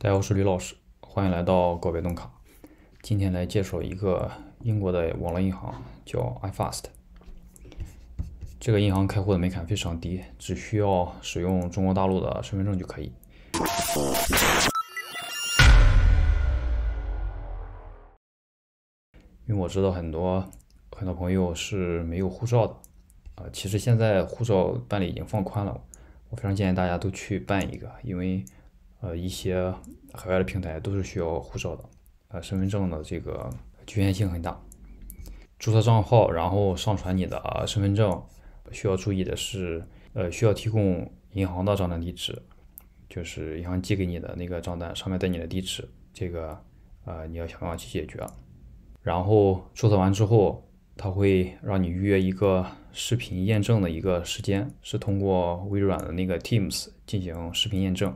大家好，我是李老师，欢迎来到告别灯卡。今天来介绍一个英国的网络银行，叫 iFast。这个银行开户的门槛非常低，只需要使用中国大陆的身份证就可以。因为我知道很多很多朋友是没有护照的啊，其实现在护照办理已经放宽了，我非常建议大家都去办一个，因为。呃，一些海外的平台都是需要护照的，呃，身份证的这个局限性很大。注册账号，然后上传你的身份证。需要注意的是，呃，需要提供银行的账单地址，就是银行寄给你的那个账单上面带你的地址。这个，呃，你要想办法去解决。然后注册完之后，他会让你预约一个视频验证的一个时间，是通过微软的那个 Teams 进行视频验证。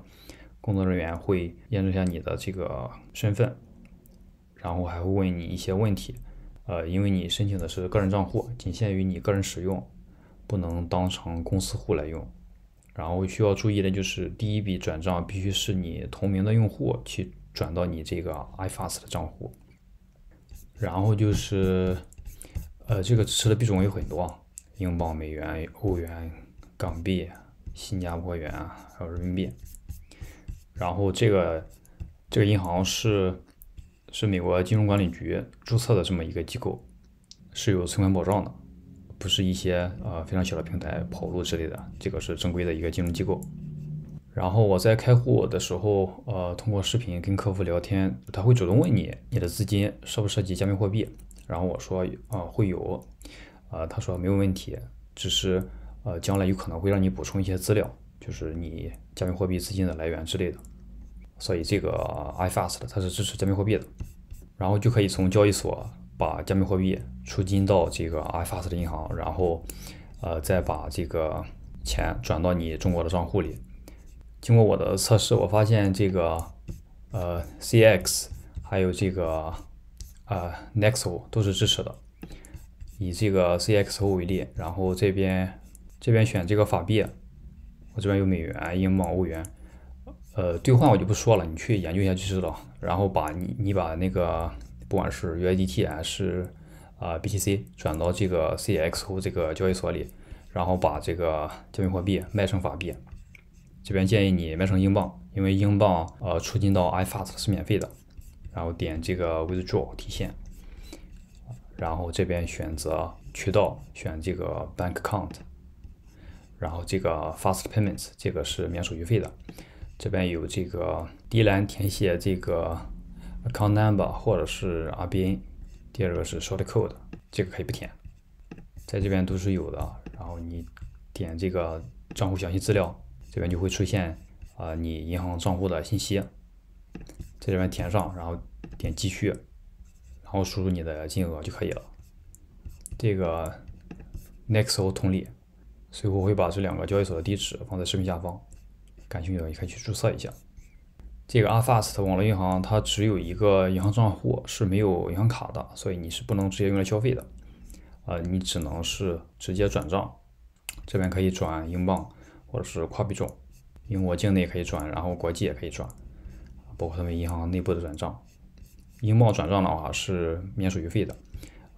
工作人员会验证一下你的这个身份，然后还会问你一些问题。呃，因为你申请的是个人账户，仅限于你个人使用，不能当成公司户来用。然后需要注意的就是，第一笔转账必须是你同名的用户去转到你这个 iFast 的账户。然后就是，呃，这个支持的币种有很多，英镑、美元、欧元、港币、新加坡元还有人民币。然后这个这个银行是是美国金融管理局注册的这么一个机构，是有存款保障的，不是一些呃非常小的平台跑路之类的，这个是正规的一个金融机构。然后我在开户的时候，呃，通过视频跟客服聊天，他会主动问你你的资金涉不涉及加密货币，然后我说啊会有，啊他说没有问题，只是呃将来有可能会让你补充一些资料，就是你加密货币资金的来源之类的。所以这个 iFast 的它是支持加密货币的，然后就可以从交易所把加密货币出金到这个 iFast 的银行，然后，呃，再把这个钱转到你中国的账户里。经过我的测试，我发现这个呃 CX 还有这个啊 n e x o 都是支持的。以这个 CX 为例，然后这边这边选这个法币，我这边有美元、英镑、欧元。呃，兑换我就不说了，你去研究一下就知道。然后把你你把那个不管是 u i d t 还是啊 BTC 转到这个 CXO 这个交易所里，然后把这个加密货币卖成法币。这边建议你卖成英镑，因为英镑呃出金到 iFast 是免费的。然后点这个 Withdraw 提现，然后这边选择渠道选这个 Bank Account，然后这个 Fast Payments 这个是免手续费的。这边有这个第一栏填写这个 account number 或者是 RBN，第二个是 short code，这个可以不填，在这边都是有的。然后你点这个账户详细资料，这边就会出现啊你银行账户的信息，在这边填上，然后点继续，然后输入你的金额就可以了。这个 Nexo 同理，所以我会把这两个交易所的地址放在视频下方。感兴趣的也可以去注册一下。这个 Arfast 网络银行它只有一个银行账户，是没有银行卡的，所以你是不能直接用来消费的。呃，你只能是直接转账，这边可以转英镑或者是跨币种，英国境内可以转，然后国际也可以转，包括他们银行内部的转账。英镑转账的话是免手续费的，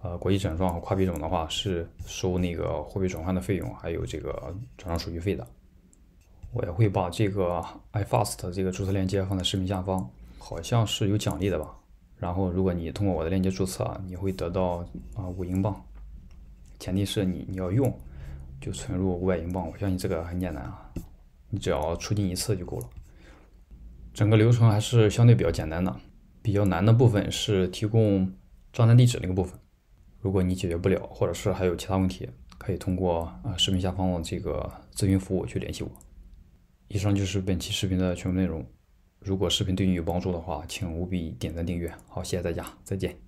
呃，国际转账和跨币种的话是收那个货币转换的费用，还有这个转账手续费的。我也会把这个 iFast 这个注册链接放在视频下方，好像是有奖励的吧？然后如果你通过我的链接注册，你会得到啊五英镑，前提是你你要用，就存入五百英镑。我相信这个很简单啊，你只要出境一次就够了。整个流程还是相对比较简单的，比较难的部分是提供账单地址那个部分。如果你解决不了，或者是还有其他问题，可以通过啊视频下方的这个咨询服务去联系我。以上就是本期视频的全部内容。如果视频对你有帮助的话，请务必点赞订阅。好，谢谢大家，再见。